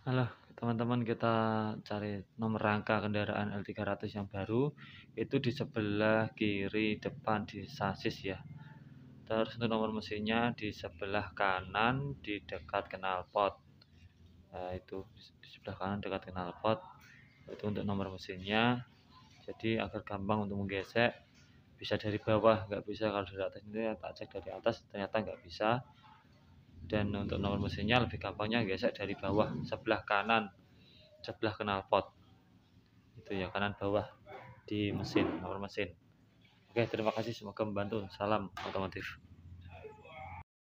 Halo teman-teman kita cari nomor rangka kendaraan L300 yang baru itu di sebelah kiri depan di sasis ya terus untuk nomor mesinnya di sebelah kanan di dekat knalpot nah, itu di sebelah kanan dekat knalpot itu untuk nomor mesinnya jadi agar gampang untuk menggesek bisa dari bawah nggak bisa kalau dari atas ini ya tak cek dari atas ternyata nggak bisa dan untuk nomor mesinnya lebih gampangnya gesek dari bawah sebelah kanan sebelah knalpot itu ya kanan bawah di mesin nomor mesin oke terima kasih semoga membantu salam otomotif